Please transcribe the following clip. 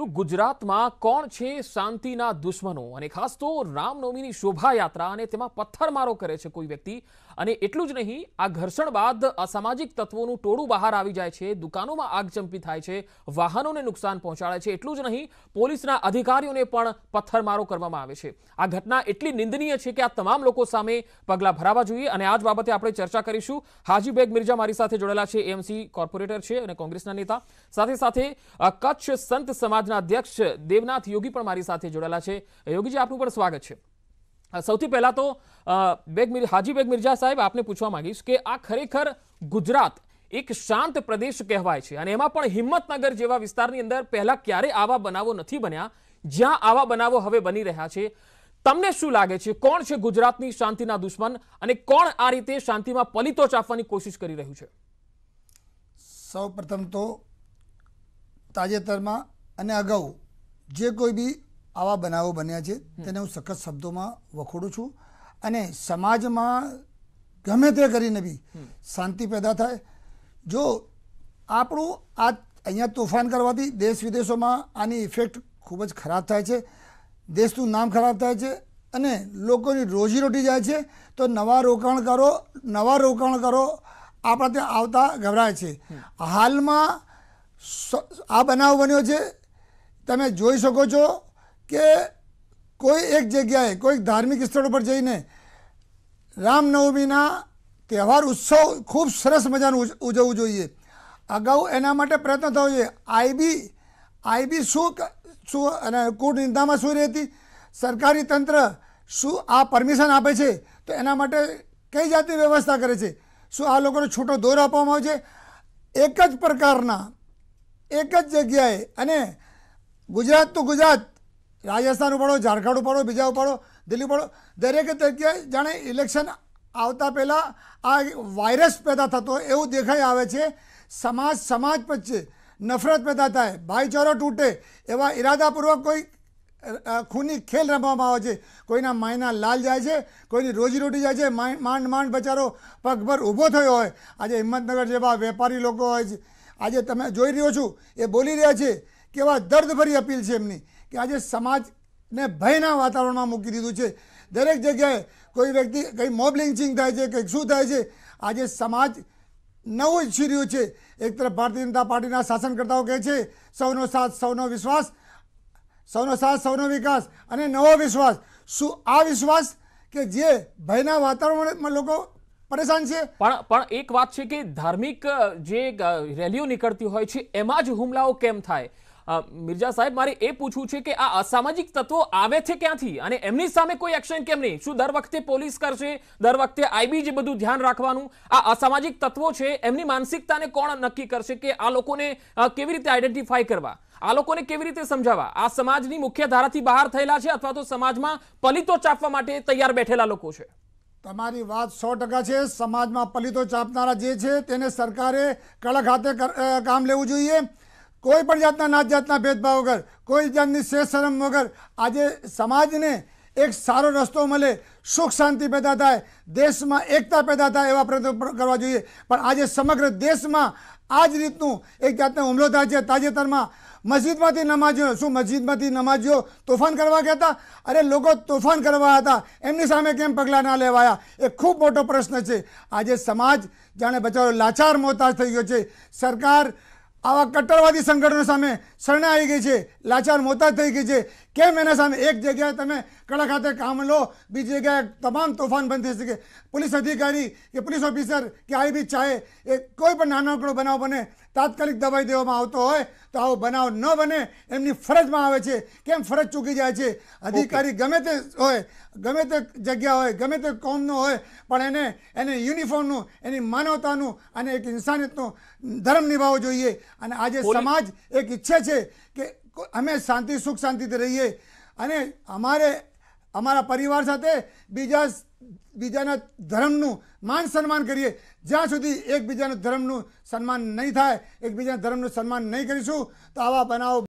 તો ગુજરાતમાં કોણ છે શાંતિના દુશ્મનો અને ખાસ તો રામનવમીની શોભાયાત્રા અને તેમાં પથ્થરમારો કરે છે કોઈ વ્યક્તિ અને એટલું જ નહીં આ ઘર્ષણ બાદ અસામાજિક તત્વોનું ટોળું બહાર આવી જાય છે દુકાનોમાં આગ ચંપી થાય છે વાહનોને નુકસાન પહોંચાડે છે એટલું જ નહીં પોલીસના અધિકારીઓને પણ પથ્થરમારો કરવામાં આવે છે આ ઘટના એટલી નિંદનીય છે કે આ તમામ લોકો સામે પગલાં ભરાવા જોઈએ અને આ જ બાબતે આપણે ચર્ચા કરીશું હાજી બેગ મિર્જા મારી સાથે જોડેલા છે એમસી કોર્પોરેટર છે અને કોંગ્રેસના નેતા સાથે સાથે કચ્છ સંત સમાજના અધ્યક્ષ દેવનાથ યોગી પણ મારી સાથે જોડાયેલા છે યોગીજી આપનું પણ સ્વાગત છે સૌથી પહેલાં તો બેગ હાજી બેગ મિર્જા સાહેબ આપને પૂછવા માંગીશ કે આ ખરેખર ગુજરાત એક શાંત પ્રદેશ કહેવાય છે અને એમાં પણ હિંમતનગર જેવા વિસ્તારની અંદર પહેલાં ક્યારે આવા બનાવો નથી બન્યા જ્યાં આવા બનાવો હવે બની રહ્યા છે તમને શું લાગે છે કોણ છે ગુજરાતની શાંતિના દુશ્મન અને કોણ આ રીતે શાંતિમાં પલિતો ચાપવાની કોશિશ કરી રહ્યું છે સૌ તો તાજેતરમાં અને અગાઉ જે કોઈ બી આવા બનાવો બન્યા છે તેને હું સખત શબ્દોમાં વખોડું છું અને સમાજમાં ગમે તે કરીને બી શાંતિ પેદા થાય જો આપણું આ અહીંયા તોફાન કરવાથી દેશ વિદેશોમાં આની ઇફેક્ટ ખૂબ જ ખરાબ થાય છે દેશનું નામ ખરાબ થાય છે અને લોકોની રોજીરોટી જાય છે તો નવા રોકાણકારો નવા રોકાણકારો આપણા ત્યાં આવતા ગભરાય છે હાલમાં આ બનાવ બન્યો છે તમે જોઈ શકો છો કે કોઈ એક જગ્યાએ કોઈક ધાર્મિક સ્થળ ઉપર જઈને રામનવમીના તહેવાર ઉત્સવ ખૂબ સરસ મજાનું ઉજવવું જોઈએ અગાઉ એના માટે પ્રયત્ન થવો જોઈએ આઈબી આઈબી શું શું અને કૂટનિંદામાં શું રહેતી સરકારી તંત્ર શું આ પરમિશન આપે છે તો એના માટે કઈ જાતની વ્યવસ્થા કરે છે શું આ લોકોને છૂટો દોર આપવામાં આવે છે એક જ પ્રકારના એક જ જગ્યાએ અને ગુજરાત તો ગુજરાત રાજસ્થાન ઉપાડો ઝારખંડ ઉપાડો બીજા ઉપાડો દિલ્હી ઉપાડો દરેકે જગ્યાએ જાણે ઇલેક્શન આવતા પહેલાં આ વાયરસ પેદા થતો એવું દેખાઈ આવે છે સમાજ સમાજ વચ્ચે નફરત પેદા થાય ભાઈચારો તૂટે એવા ઇરાદાપૂર્વક કોઈ ખૂની ખેલ રમવામાં આવે છે કોઈના માયના લાલ જાય છે કોઈની રોજીરોટી જાય છે માંડ માંડ બચારો પગભર ઊભો થયો હોય આજે હિંમતનગર જેવા વેપારી લોકો હોય છે આજે તમે જોઈ રહ્યો છું એ બોલી રહ્યા છે કેવા દર્દભરી અપીલ છે એમની કે આજે સમાજને ભયના વાતાવરણમાં મૂકી દીધું છે દરેક જગ્યાએ કોઈ વ્યક્તિ કંઈ મોબ લિન્ચિંગ થાય છે કંઈક શું થાય છે આજે સમાજ નવું ઈચ્છી રહ્યું છે એક તરફ ભારતીય જનતા પાર્ટીના શાસનકર્તાઓ કહે છે સૌનો સાથ સૌનો વિશ્વાસ સૌનો સાથ સૌનો વિકાસ અને નવો વિશ્વાસ શું આ વિશ્વાસ કે જે ભયના વાતાવરણમાં લોકો પરેશાન છે પણ પણ એક વાત છે કે ધાર્મિક જે રેલીઓ નીકળતી હોય છે એમાં જ હુમલાઓ કેમ થાય મિર્જા સાહેબ મારે એ પૂછવું છે કે આ અસામાજિક તત્વો આવે છે ક્યાંથી અને એમની સામે કોઈ એક્શન કેમ નહીં શું દર વખતે પોલીસ કરશે દર વખતે આઈબી જે બધું ધ્યાન રાખવાનું આ અસામાજિક તત્વો છે એમની માનસિકતાને કોણ નક્કી કરશે કે આ લોકોને કેવી રીતે આઈડેન્ટિફાઈ કરવા આ લોકોને કેવી રીતે સમજાવવા આ સમાજની મુખ્ય ધારાથી બહાર થયેલા છે અથવા તો સમાજમાં પલિતો ચાપવા માટે તૈયાર બેઠેલા લોકો છે તમારી વાત સો ટકા છે સમાજમાં પલિતો ચાપનારા જે છે તેને સરકારે કડક હાથે કામ લેવું જોઈએ કોઈ પણ જાતના નાચ જાતના ભેદભાવોગર કોઈ જન નિસ્સે શરમ નગર આજે સમાજને એક સારો રસ્તો મળે સુખ શાંતિ પેદા થાય દેશમાં એકતા પેદા થાય એવા પ્રત પ્ર કરવા જોઈએ પણ આજે સમગ્ર દેશમાં આજ રીતનું એ કહેતા હુમલો થાય તાજેતરમાં મસ્જિદમાંથી નમાજ સુ મસ્જિદમાંથી નમાજ્યો તોફાન કરવા કેતા અરે લોકો તોફાન करवाया था એમની સામે કેમ પગલા ના લેવાયા એ ખૂબ મોટો પ્રશ્ન છે આજે સમાજ જાણે બચારો લાચાર મોતા થઈ ગયો છે સરકાર આવા કટ્ટરવાદી સંગઠનો સામે શરણે આવી ગઈ છે લાચાર મોતા થઈ ગઈ છે કેમ એના સામે એક જગ્યાએ તમે કડા ખાતે કામ લો બીજી જગ્યાએ તમામ તોફાન બંધ થઈ શકે પોલીસ અધિકારી કે પોલીસ ઓફિસર કે આઈબી ચાહે એ કોઈ પણ નાનકડો બનાવ બને તાત્કાલિક દવાઈ દેવામાં આવતો હોય તો આવો બનાવ ન બને એમની ફરજમાં આવે છે કેમ ફરજ ચૂકી જાય છે અધિકારી ગમે તે હોય ગમે તે જગ્યા હોય ગમે તે કોમનો હોય પણ એને એને યુનિફોર્મનું એની માનવતાનું અને એક ઇન્સાનિયતનો ધર્મ નિભાવવો જોઈએ અને આજે સમાજ એક ઈચ્છે છે કે અમે શાંતિ સુખ શાંતિથી રહીએ અને અમારે અમારા પરિવાર સાથે બીજા બીજાના ધર્મનું માન સન્માન કરીએ જ્યાં સુધી એકબીજાના ધર્મનું સન્માન નહીં થાય એકબીજાના ધર્મનું સન્માન નહીં કરીશું તો આવા બનાવો